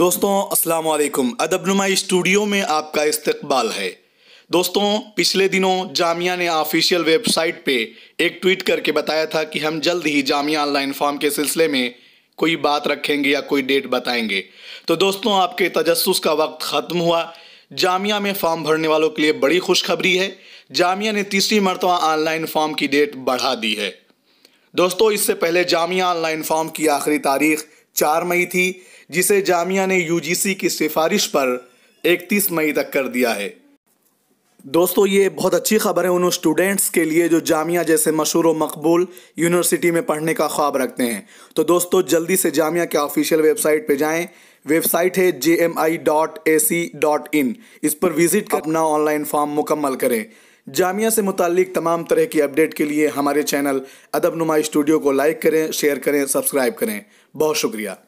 दोस्तों अस्सलाम वालेकुम नुमाई स्टूडियो में आपका इस्तकबाल है दोस्तों पिछले दिनों जामिया ने ऑफिशियल वेबसाइट पे एक ट्वीट करके बताया था कि हम जल्द ही जामिया ऑनलाइन फॉर्म के सिलसिले में कोई बात रखेंगे या कोई डेट बताएंगे तो दोस्तों आपके तजस्स का वक्त ख़त्म हुआ जामिया में फॉर्म भरने वालों के लिए बड़ी खुशखबरी है जामिया ने तीसरी मरतबा ऑनलाइन फॉर्म की डेट बढ़ा दी है दोस्तों इससे पहले जामिया ऑनलाइन फॉर्म की आखिरी तारीख चार मई थी जिसे जामिया ने यूजीसी की सिफारिश पर 31 मई तक कर दिया है दोस्तों ये बहुत अच्छी खबर है उन स्टूडेंट्स के लिए जो जामिया जैसे मशहूर व मकबूल यूनिवर्सिटी में पढ़ने का ख्वाब रखते हैं तो दोस्तों जल्दी से जामिया के ऑफिशियल वेबसाइट पर जाएँ वेबसाइट है J M I dot A C dot in इस पर विजिट कर अपना ऑनलाइन फॉर्म मुकम्मल करें जामिया से मुतलिक तमाम तरह की अपडेट के लिए हमारे चैनल अदब नुमा स्टूडियो को लाइक करें शेयर करें सब्सक्राइब करें बहुत शुक्रिया